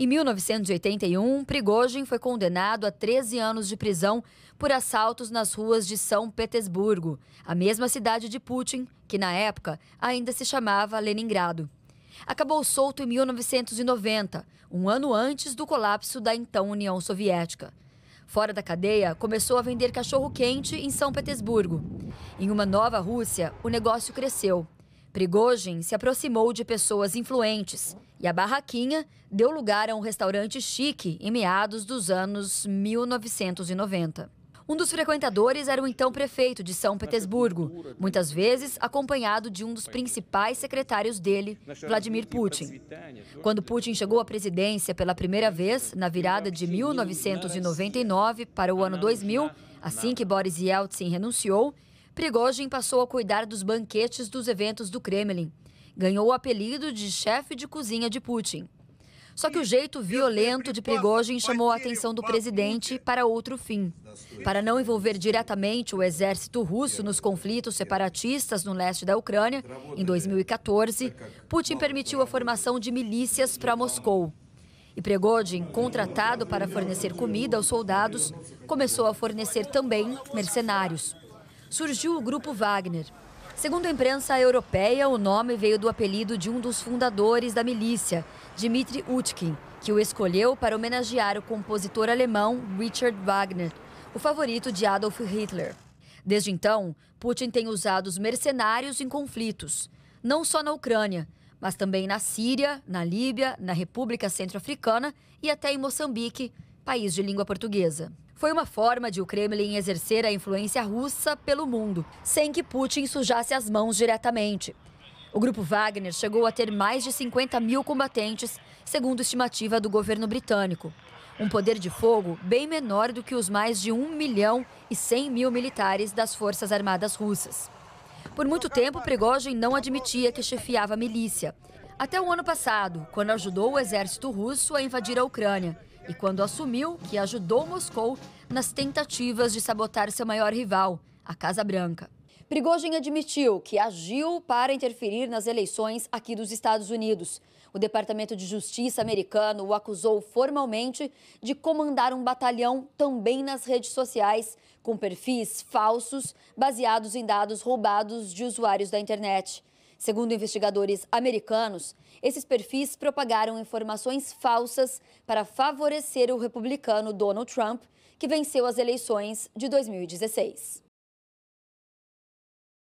Em 1981, Prigojin foi condenado a 13 anos de prisão por assaltos nas ruas de São Petersburgo, a mesma cidade de Putin, que na época ainda se chamava Leningrado. Acabou solto em 1990, um ano antes do colapso da então União Soviética. Fora da cadeia, começou a vender cachorro-quente em São Petersburgo. Em uma nova Rússia, o negócio cresceu. Prigogin se aproximou de pessoas influentes e a barraquinha deu lugar a um restaurante chique em meados dos anos 1990. Um dos frequentadores era o então prefeito de São Petersburgo, muitas vezes acompanhado de um dos principais secretários dele, Vladimir Putin. Quando Putin chegou à presidência pela primeira vez, na virada de 1999 para o ano 2000, assim que Boris Yeltsin renunciou, Prigogine passou a cuidar dos banquetes dos eventos do Kremlin. Ganhou o apelido de chefe de cozinha de Putin. Só que o jeito violento de Prigogine chamou a atenção do presidente para outro fim. Para não envolver diretamente o exército russo nos conflitos separatistas no leste da Ucrânia, em 2014, Putin permitiu a formação de milícias para Moscou. E Pregodin, contratado para fornecer comida aos soldados, começou a fornecer também mercenários surgiu o Grupo Wagner. Segundo a imprensa europeia, o nome veio do apelido de um dos fundadores da milícia, Dmitri Utkin, que o escolheu para homenagear o compositor alemão Richard Wagner, o favorito de Adolf Hitler. Desde então, Putin tem usado os mercenários em conflitos, não só na Ucrânia, mas também na Síria, na Líbia, na República Centro-Africana e até em Moçambique, país de língua portuguesa foi uma forma de o Kremlin exercer a influência russa pelo mundo, sem que Putin sujasse as mãos diretamente. O grupo Wagner chegou a ter mais de 50 mil combatentes, segundo estimativa do governo britânico. Um poder de fogo bem menor do que os mais de 1 milhão e 100 mil militares das Forças Armadas Russas. Por muito tempo, Prigozhin não admitia que chefiava a milícia. Até o ano passado, quando ajudou o exército russo a invadir a Ucrânia e quando assumiu que ajudou Moscou nas tentativas de sabotar seu maior rival, a Casa Branca. Prigozhin admitiu que agiu para interferir nas eleições aqui dos Estados Unidos. O Departamento de Justiça americano o acusou formalmente de comandar um batalhão também nas redes sociais, com perfis falsos baseados em dados roubados de usuários da internet. Segundo investigadores americanos, esses perfis propagaram informações falsas para favorecer o republicano Donald Trump que venceu as eleições de 2016.